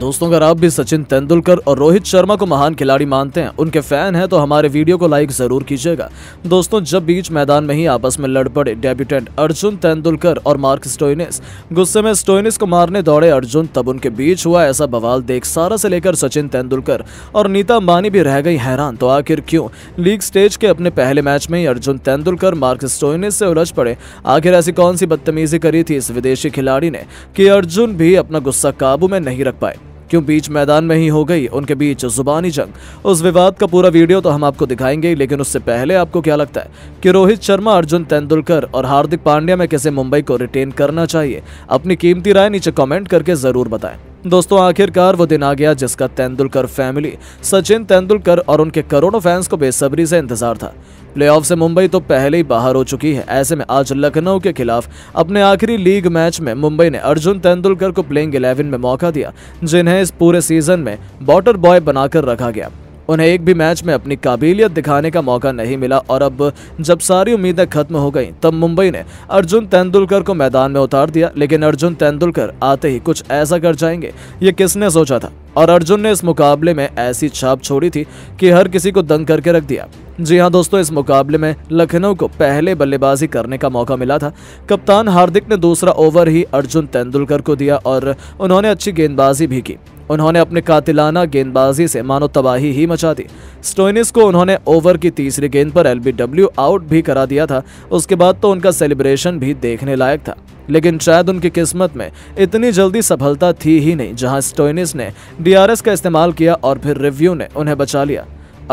दोस्तों अगर आप भी सचिन तेंदुलकर और रोहित शर्मा को महान खिलाड़ी मानते हैं उनके फैन हैं तो हमारे वीडियो को लाइक जरूर कीजिएगा दोस्तों जब बीच मैदान में ही आपस में लड़ पड़े डेब्यूटेंट अर्जुन तेंदुलकर और मार्क स्टोइनिस गुस्से में स्टोइनिस को मारने दौड़े अर्जुन तब उनके बीच हुआ ऐसा बवाल देख सारा से लेकर सचिन तेंदुलकर और नीता अंबानी भी रह गई हैरान तो आखिर क्यों लीग स्टेज के अपने पहले मैच में ही अर्जुन तेंदुलकर मार्क स्टोइनिस से उलझ पड़े आखिर ऐसी कौन सी बदतमीजी करी थी इस विदेशी खिलाड़ी ने कि अर्जुन भी अपना गुस्सा काबू में नहीं रख पाए क्यों बीच मैदान में ही हो गई उनके बीच जुबानी जंग उस विवाद का पूरा वीडियो तो हम आपको दिखाएंगे लेकिन उससे पहले आपको क्या लगता है कि रोहित शर्मा अर्जुन तेंदुलकर और हार्दिक पांड्या में कैसे मुंबई को रिटेन करना चाहिए अपनी कीमती राय नीचे कॉमेंट करके जरूर बताएं दोस्तों आखिरकार वो दिन आ गया जिसका तेंदुलकर फैमिली सचिन तेंदुलकर और उनके करोड़ों फैंस को बेसब्री से इंतजार था प्लेऑफ से मुंबई तो पहले ही बाहर हो चुकी है ऐसे में आज लखनऊ के खिलाफ अपने आखिरी लीग मैच में मुंबई ने अर्जुन तेंदुलकर को प्लेइंग इलेवन में मौका दिया जिन्हें इस पूरे सीजन में बॉटर बॉय बनाकर रखा गया उन्हें एक भी मैच में अपनी काबिलियत दिखाने का मौका नहीं मिला और अब जब सारी उम्मीदें खत्म हो गईं तब मुंबई ने अर्जुन तेंदुलकर को मैदान में उतार दिया लेकिन अर्जुन तेंदुलकर आते ही कुछ ऐसा कर जाएंगे ये किसने सोचा था और अर्जुन ने इस मुकाबले में ऐसी छाप छोड़ी थी कि हर किसी को दंग करके रख दिया जी हाँ दोस्तों इस मुकाबले में लखनऊ को पहले बल्लेबाजी करने का मौका मिला था कप्तान हार्दिक ने दूसरा ओवर ही अर्जुन तेंदुलकर को दिया और उन्होंने अच्छी गेंदबाजी भी की उन्होंने अपने कातिलाना गेंदबाजी से मानो तबाही ही मचा दी स्टोइनिस को उन्होंने ओवर की तीसरी गेंद पर एल आउट भी करा दिया था उसके बाद तो उनका सेलिब्रेशन भी देखने लायक था लेकिन शायद उनकी किस्मत में इतनी जल्दी सफलता थी ही नहीं जहां स्टोइनिस ने डी का इस्तेमाल किया और फिर रिव्यू ने उन्हें बचा लिया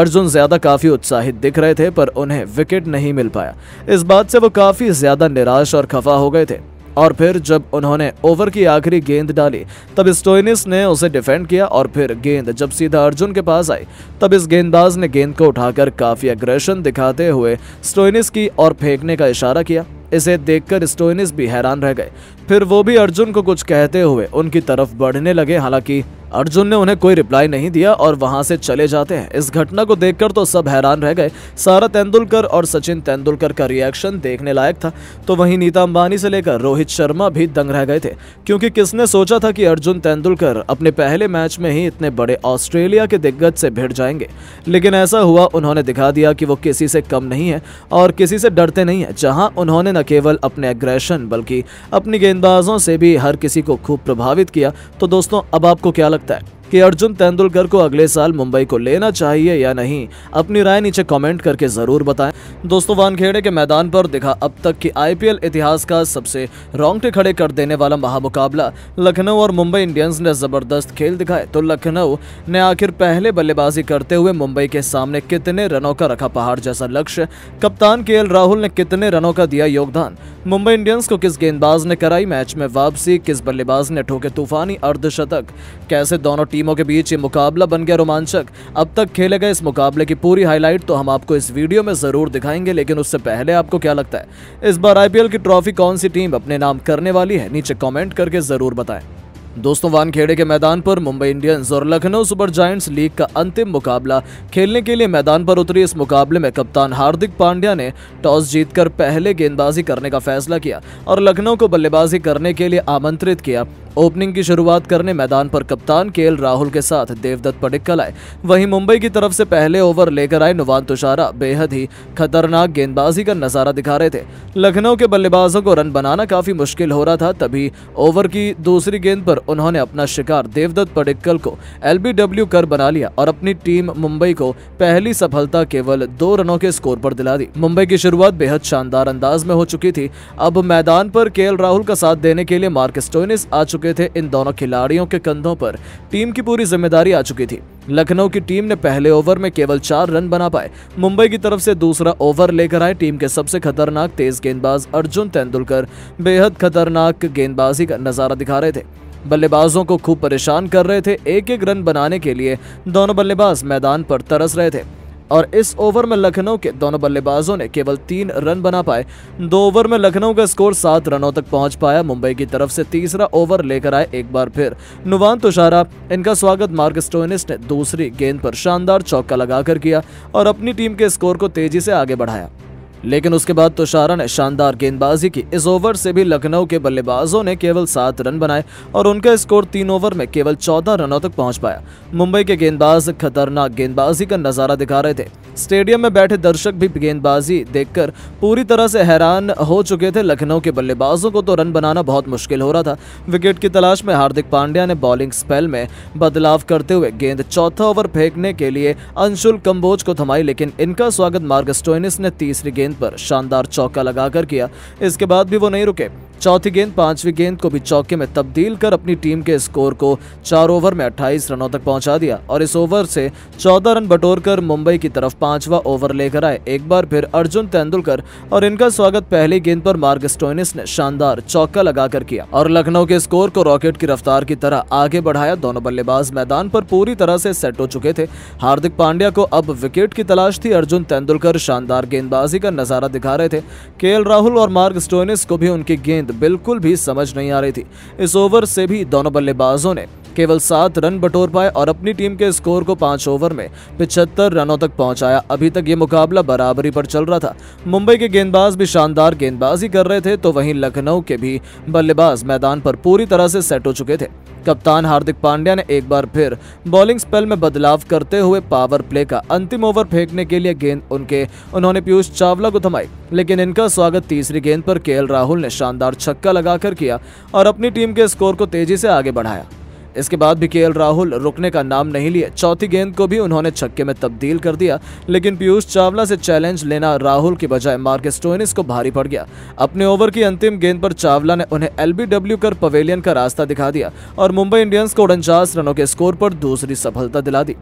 अर्जुन ज्यादा काफी उत्साहित दिख रहे थे पर उन्हें विकेट नहीं मिल पाया इस बात से वो काफी ज्यादा निराश और खफा हो गए थे और फिर जब उन्होंने ओवर की आखिरी गेंद डाली तब स्टोइनिस ने उसे डिफेंड किया और फिर गेंद जब सीधा अर्जुन के पास आई तब इस गेंदबाज ने गेंद को उठाकर काफी अग्रेशन दिखाते हुए स्टोइनिस की और फेंकने का इशारा किया इसे देखकर स्टोइनिस भी हैरान रह गए फिर वो भी अर्जुन को कुछ कहते हुए उनकी तरफ बढ़ने लगे हालांकि अर्जुन ने उन्हें कोई रिप्लाई नहीं दिया और वहां से चले जाते हैं इस घटना को देखकर तो सब हैरान रह गए सारा तेंदुलकर और सचिन तेंदुलकर का रिएक्शन देखने लायक था तो वहीं नीता अंबानी से लेकर रोहित शर्मा भी दंग रह गए थे क्योंकि किसने सोचा था कि अर्जुन तेंदुलकर अपने पहले मैच में ही इतने बड़े ऑस्ट्रेलिया के दिग्गज से भिड़ जाएंगे लेकिन ऐसा हुआ उन्होंने दिखा दिया कि वो किसी से कम नहीं है और किसी से डरते नहीं है जहाँ उन्होंने न केवल अपने एग्रेशन बल्कि अपनी गेंदबाजों से भी हर किसी को खूब प्रभावित किया तो दोस्तों अब आपको क्या लगता है कि अर्जुन तेंदुलकर को अगले साल मुंबई को लेना चाहिए या नहीं अपनी राय नीचे कमेंट करके जरूर बताएं दोस्तों वानखेड़े के मैदान पर दिखा अब तक की आईपीएल इतिहास का सबसे रोंगटे खड़े कर देने वाला महामुकाबला लखनऊ और मुंबई इंडियंस ने जबरदस्त खेल दिखाए तो लखनऊ ने आखिर पहले बल्लेबाजी करते हुए मुंबई के सामने कितने रनों का रखा पहाड़ जैसा लक्ष्य कप्तान के राहुल ने कितने रनों का दिया योगदान मुंबई इंडियंस को किस गेंदबाज ने कराई मैच में वापसी किस बल्लेबाज ने ठोके तूफानी अर्धशतक कैसे दोनों टीम टीमों के बीच ये मुकाबला बन गया रोमांचक अब तक खेले गए इस मुकाबले की पूरी हाईलाइट तो हम आपको इस वीडियो में ज़रूर दिखाएंगे लेकिन उससे पहले आपको क्या लगता है इस बार आईपीएल की ट्रॉफी कौन सी टीम अपने नाम करने वाली है नीचे कॉमेंट करके ज़रूर बताएं दोस्तों वानखेड़े के मैदान पर मुंबई इंडियंस और लखनऊ सुपर जायंट्स लीग का अंतिम मुकाबला खेलने के लिए मैदान पर उतरी इस मुकाबले में कप्तान हार्दिक पांड्या ने टॉस जीतकर पहले गेंदबाजी करने का फैसला किया और लखनऊ को बल्लेबाजी करने के लिए आमंत्रित किया ओपनिंग की शुरुआत करने मैदान पर कप्तान के राहुल के साथ देवदत्त पडिक्कल आए वहीं मुंबई की तरफ से पहले ओवर लेकर आए नुवान तुषारा बेहद ही खतरनाक गेंदबाजी का नजारा दिखा रहे थे लखनऊ के बल्लेबाजों को रन बनाना काफी मुश्किल हो रहा था तभी ओवर की दूसरी गेंद पर उन्होंने अपना शिकार देवदत्त पडिक्कल को एलबीडब्ल्यू कर बना लिया और अपनी टीम मुंबई को पहली सफलता केवल दो रनों के स्कोर पर दिला दी मुंबई की शुरुआत बेहद शानदार अंदाज में हो चुकी थी अब मैदान पर के राहुल का साथ देने के लिए मार्क स्टोनिस आ चुके थे इन दोनों खिलाड़ियों के कंधों पर टीम की पूरी जिम्मेदारी आ चुकी थी लखनऊ की टीम ने पहले ओवर में केवल चार रन बना पाए मुंबई की तरफ से दूसरा ओवर लेकर आए टीम के सबसे खतरनाक तेज गेंदबाज अर्जुन तेंदुलकर बेहद खतरनाक गेंदबाजी का नजारा दिखा रहे थे बल्लेबाजों को खूब परेशान कर रहे थे एक एक रन बनाने के लिए दोनों बल्लेबाज मैदान पर तरस रहे थे और इस ओवर में लखनऊ के दोनों बल्लेबाजों ने केवल तीन रन बना पाए दो ओवर में लखनऊ का स्कोर सात रनों तक पहुंच पाया मुंबई की तरफ से तीसरा ओवर लेकर आए एक बार फिर नुवान तुषारा इनका स्वागत मार्क स्टोनिस ने दूसरी गेंद पर शानदार चौका लगाकर किया और अपनी टीम के स्कोर को तेजी से आगे बढ़ाया लेकिन उसके बाद तुषारा तो ने शानदार गेंदबाजी की इस ओवर से भी लखनऊ के बल्लेबाजों ने केवल सात रन बनाए और उनका स्कोर तीन ओवर में केवल चौदह रनों तक पहुंच पाया मुंबई के गेंदबाज खतरनाक गेंदबाजी का नजारा दिखा रहे थे स्टेडियम में बैठे दर्शक भी गेंदबाजी देखकर पूरी तरह से हैरान हो चुके थे लखनऊ के बल्लेबाजों को तो रन बनाना बहुत मुश्किल हो रहा था विकेट की तलाश में हार्दिक पांड्या ने बॉलिंग स्पेल में बदलाव करते हुए गेंद चौथा ओवर फेंकने के लिए अंशुल कम्बोज को थमाई लेकिन इनका स्वागत मार्ग ने तीसरी गेंद गेंद पर शानदार चौका लगाकर किया इसके बाद भी वो नहीं रुके चौथी गेंद पांचवी गेंद को भी चौके में तब्दील कर अपनी टीम के स्कोर को चार ओवर में 28 रनों तक पहुंचा दिया और इस ओवर से 14 रन बटोरकर मुंबई की तरफ पांचवा ओवर लेकर आए एक बार फिर अर्जुन तेंदुलकर और इनका स्वागत पहली गेंद पर मार्ग स्टोइनिस ने शानदार चौका लगाकर किया और लखनऊ के स्कोर को रॉकेट की रफ्तार की तरह आगे बढ़ाया दोनों बल्लेबाज मैदान पर पूरी तरह से सेट हो चुके थे हार्दिक पांड्या को अब विकेट की तलाश थी अर्जुन तेंदुलकर शानदार गेंदबाजी का नज़ारा दिखा रहे थे के राहुल और मार्ग स्टोनिस को भी उनकी गेंद बिल्कुल भी समझ नहीं आ रही थी इस ओवर से भी दोनों बल्लेबाजों ने केवल सात रन बटोर पाए और अपनी टीम के स्कोर को पांच ओवर में पिछहत्तर रनों तक पहुंचाया अभी तक ये मुकाबला बराबरी पर चल रहा था मुंबई के गेंदबाज भी शानदार गेंदबाजी कर रहे थे तो वहीं लखनऊ के भी बल्लेबाज मैदान पर पूरी तरह से सेट हो चुके थे कप्तान हार्दिक पांड्या ने एक बार फिर बॉलिंग स्पेल में बदलाव करते हुए पावर प्ले का अंतिम ओवर फेंकने के लिए गेंद उनके उन्होंने पीयूष चावला को थमाई लेकिन इनका स्वागत तीसरी गेंद पर के राहुल ने शानदार छक्का लगाकर किया और अपनी टीम के स्कोर को तेजी से आगे बढ़ाया इसके बाद भी के राहुल रुकने का नाम नहीं लिए चौथी गेंद को भी उन्होंने छक्के में तब्दील कर दिया लेकिन पीयूष चावला से चैलेंज लेना राहुल के बजाय मार्केस टोनिस को भारी पड़ गया अपने ओवर की अंतिम गेंद पर चावला ने उन्हें एलबीडब्ल्यू कर पवेलियन का रास्ता दिखा दिया और मुंबई इंडियंस को उनचास रनों के स्कोर पर दूसरी सफलता दिला दी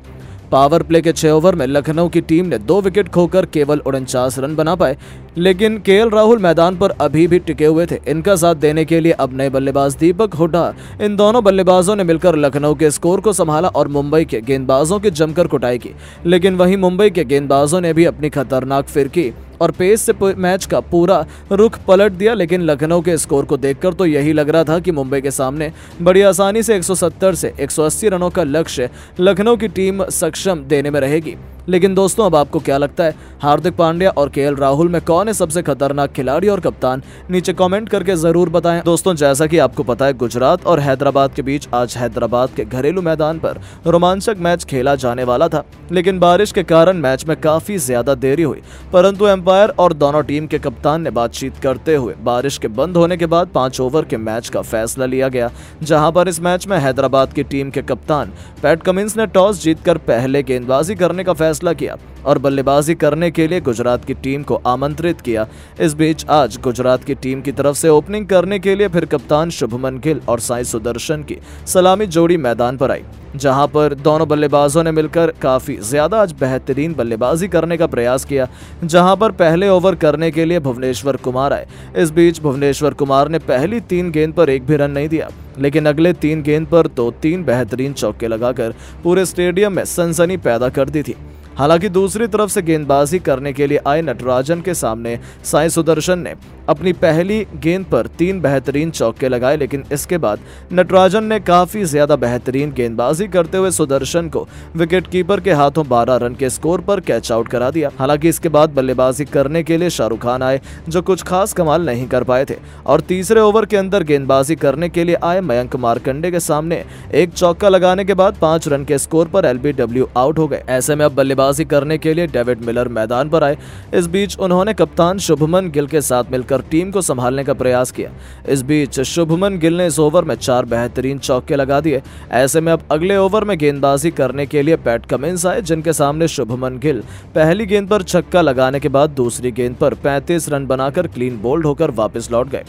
पावर प्ले के छह ओवर में लखनऊ की टीम ने दो विकेट खोकर केवल उनचास रन बना पाए लेकिन के राहुल मैदान पर अभी भी टिके हुए थे इनका साथ देने के लिए अब नए बल्लेबाज दीपक हुडा इन दोनों बल्लेबाजों ने मिलकर लखनऊ के स्कोर को संभाला और मुंबई के गेंदबाजों की जमकर कुटाई की लेकिन वहीं मुंबई के गेंदबाजों ने भी अपनी खतरनाक फिरकी और पेस से मैच का पूरा रुख पलट दिया लेकिन लखनऊ के स्कोर को देखकर तो यही लग रहा था कि मुंबई के सामने बड़ी आसानी से 170 से 180 रनों का लक्ष्य लखनऊ की टीम सक्षम देने में रहेगी लेकिन दोस्तों अब आपको क्या लगता है हार्दिक पांड्या और के राहुल में कौन है सबसे खतरनाक खिलाड़ी और कप्तान नीचे कॉमेंट करके जरूर बताए दोस्तों जैसा की आपको पता है गुजरात और हैदराबाद के बीच आज हैदराबाद के घरेलू मैदान पर रोमांचक मैच खेला जाने वाला था लेकिन बारिश के कारण मैच में काफी ज्यादा देरी हुई परंतु एम्पायर और दोनों टीम के कप्तान ने बातचीत करते हुए बारिश के बंद होने के बाद पांच ओवर के मैच का फैसला लिया गया जहां पर इस मैच में हैदराबाद की टीम के कप्तान पैट कमिंस ने टॉस जीतकर पहले गेंदबाजी करने का फैसला फैसला किया और बल्लेबाजी करने के लिए गुजरात की टीम को आमंत्रित किया इस बीच आज गुजरात की टीम की तरफ से ओपनिंग करने के लिए फिर कप्तान शुभमन गिल और साई सुदर्शन की सलामी जोड़ी मैदान पर आई जहां पर दोनों बल्लेबाजों ने मिलकर काफी ज्यादा आज बेहतरीन बल्लेबाजी करने का प्रयास किया जहां पर पहले ओवर करने के लिए भुवनेश्वर कुमार आए इस बीच भुवनेश्वर कुमार ने पहली तीन गेंद पर एक भी रन नहीं दिया लेकिन अगले तीन गेंद पर दो तो तीन बेहतरीन चौके लगाकर पूरे स्टेडियम में सनसनी पैदा कर दी थी हालांकि दूसरी तरफ से गेंदबाजी करने के लिए आए नटराजन के सामने साई सुदर्शन ने अपनी पहली गेंद पर तीन बेहतरीन चौके लगाए लेकिन इसके बाद नटराजन ने काफी ज्यादा बेहतरीन गेंदबाजी करते हुए सुदर्शन को विकेटकीपर के हाथों 12 रन के स्कोर पर कैच आउट करा दिया हालांकि इसके बाद बल्लेबाजी करने के लिए शाहरुख खान आए जो कुछ खास कमाल नहीं कर पाए थे और तीसरे ओवर के अंदर गेंदबाजी करने के लिए आए मयंक मारकंडे के सामने एक चौका लगाने के बाद पांच रन के स्कोर पर एलबीडब्ल्यू आउट हो गए ऐसे में अब बल्लेबाज बल्लेबाजी करने के लिए डेविड मिलर मैदान पर आए इस बीच उन्होंने कप्तान शुभमन गिल के साथ मिलकर टीम को संभालने का प्रयास किया इस बीच शुभमन गिल ने इस ओवर में चार बेहतरीन चौके लगा दिए ऐसे में अब अगले ओवर में गेंदबाजी करने के लिए पैट कमिंस आए जिनके सामने शुभमन गिल पहली गेंद पर छक्का लगाने के बाद दूसरी गेंद पर पैंतीस रन बनाकर क्लीन बोल्ड होकर वापिस लौट गए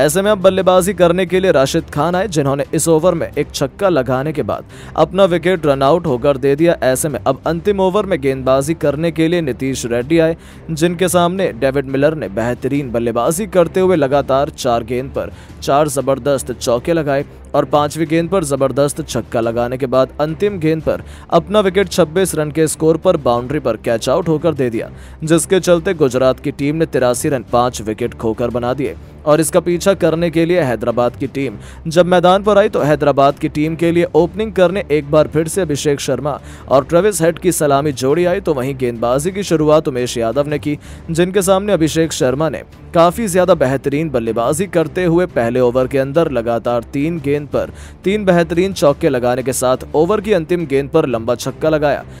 ऐसे में अब बल्लेबाजी करने के लिए राशिद खान आए जिन्होंने इस ओवर में एक छक्का लगाने के बाद अपना विकेट रनआउट होकर दे दिया ऐसे में अब अंतिम ओवर में गेंदबाजी करने के लिए नीतीश रेड्डी आए जिनके सामने डेविड मिलर ने बेहतरीन बल्लेबाजी करते हुए लगातार चार गेंद पर चार जबरदस्त चौके लगाए और पांचवी गेंद पर जबरदस्त छक्का लगाने के बाद अंतिम गेंद पर अपना विकेट 26 रन के स्कोर पर बाउंड्री पर कैच आउट होकर दे दिया जिसके चलते गुजरात की टीम ने तिरासी रन पांच विकेट खोकर बना दिए और इसका पीछा करने के लिए हैदराबाद की टीम जब मैदान पर आई तो हैदराबाद की टीम के लिए ओपनिंग करने एक बार फिर से अभिषेक शर्मा और ट्रेविस हेड की सलामी जोड़ी आई तो वहीं गेंदबाजी की शुरुआत उमेश यादव ने की जिनके सामने अभिषेक शर्मा ने काफी ज्यादा बेहतरीन बल्लेबाजी करते हुए पहले ओवर के अंदर लगातार तीन गेंद पर तीन बेहतरीन चौके लगाने के साथ ओवर की अंतिम गेंद पर लंबा छक्का लगाया